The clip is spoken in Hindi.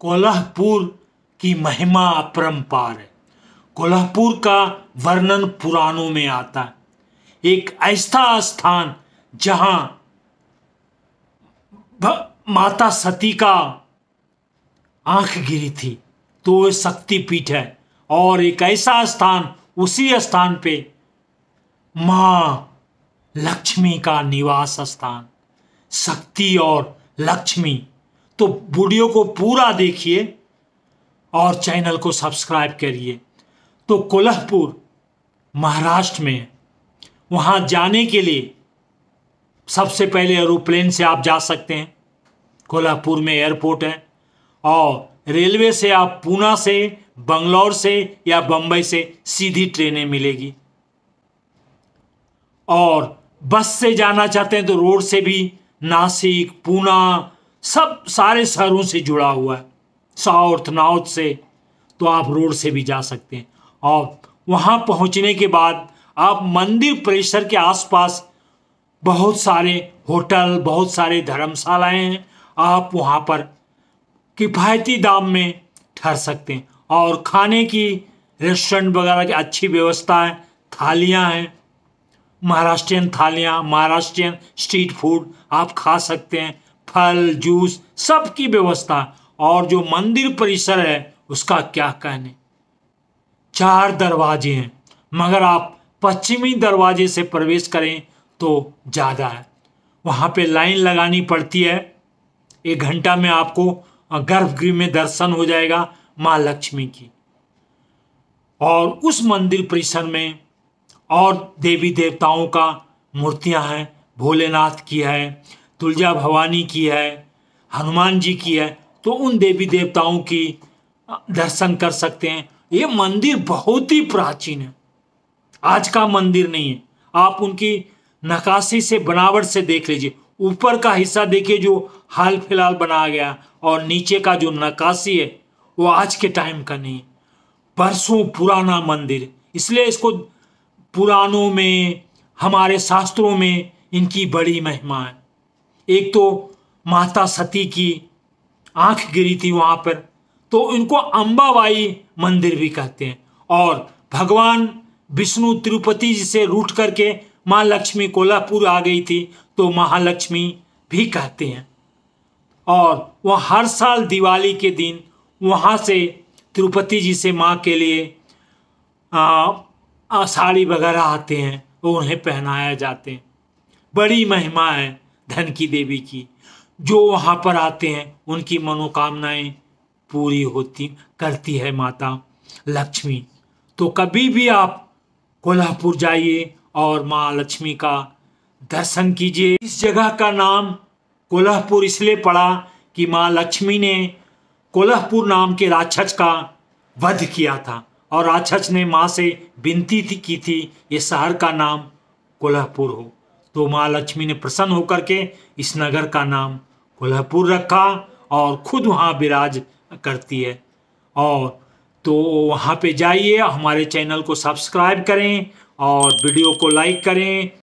कोल्हापुर की महिमा अपरंपार है कोल्हापुर का वर्णन पुराणों में आता है एक ऐसा स्थान जहां माता सती का आंख गिरी थी तो वह शक्तिपीठ है और एक ऐसा स्थान उसी स्थान पे मां लक्ष्मी का निवास स्थान शक्ति और लक्ष्मी तो वीडियो को पूरा देखिए और चैनल को सब्सक्राइब करिए तो कोल्हापुर महाराष्ट्र में वहाँ जाने के लिए सबसे पहले एरोप्लेन से आप जा सकते हैं कोल्हापुर में एयरपोर्ट है और रेलवे से आप पूना से बंगलौर से या बम्बई से सीधी ट्रेनें मिलेगी और बस से जाना चाहते हैं तो रोड से भी नासिक पूना सब सारे शहरों से जुड़ा हुआ है साउथ नॉर्थ से तो आप रोड से भी जा सकते हैं और वहाँ पहुँचने के बाद आप मंदिर परिसर के आसपास बहुत सारे होटल बहुत सारे धर्मशालाएँ हैं आप वहाँ पर किफ़ायती दाम में ठहर सकते हैं और खाने की रेस्टोरेंट वगैरह की अच्छी व्यवस्था है थालियाँ हैं महाराष्ट्रियन थालियाँ महाराष्ट्रियन स्ट्रीट फूड आप खा सकते हैं फल जूस सब की व्यवस्था और जो मंदिर परिसर है उसका क्या कहने चार दरवाजे हैं मगर आप पश्चिमी दरवाजे से प्रवेश करें तो ज़्यादा है वहाँ पे लाइन लगानी पड़ती है एक घंटा में आपको गर्भगृह में दर्शन हो जाएगा माँ लक्ष्मी की और उस मंदिर परिसर में और देवी देवताओं का मूर्तियाँ हैं भोलेनाथ की है तुलजा भवानी की है हनुमान जी की है तो उन देवी देवताओं की दर्शन कर सकते हैं ये मंदिर बहुत ही प्राचीन है आज का मंदिर नहीं है आप उनकी नकाशी से बनावट से देख लीजिए ऊपर का हिस्सा देखिए जो हाल फिलहाल बनाया गया और नीचे का जो नकाशी है वो आज के टाइम का नहीं बरसों पुराना मंदिर इसलिए इसको पुराणों में हमारे शास्त्रों में इनकी बड़ी महिमा है एक तो माता सती की आंख गिरी थी वहाँ पर तो इनको अम्बाबाई मंदिर भी कहते हैं और भगवान विष्णु तिरुपति जी से रूट करके माँ लक्ष्मी कोल्हापुर आ गई थी तो महालक्ष्मी भी कहते हैं और वह हर साल दिवाली के दिन वहाँ से तिरुपति जी से माँ के लिए आ, आ, साड़ी वगैरह आते हैं वो तो उन्हें पहनाया जाते हैं बड़ी महिमा है धन की देवी की जो वहाँ पर आते हैं उनकी मनोकामनाएं पूरी होती करती है माता लक्ष्मी तो कभी भी आप कोल्हापुर जाइए और माँ लक्ष्मी का दर्शन कीजिए इस जगह का नाम कोल्हापुर इसलिए पड़ा कि माँ लक्ष्मी ने कोल्हापुर नाम के राक्षस का वध किया था और राक्षस ने माँ से विनती थी की थी ये शहर का नाम कोल्हापुर हो तो माँ लक्ष्मी ने प्रसन्न होकर के इस नगर का नाम कोल्हापुर रखा और खुद वहाँ विराज करती है और तो वहाँ पे जाइए हमारे चैनल को सब्सक्राइब करें और वीडियो को लाइक करें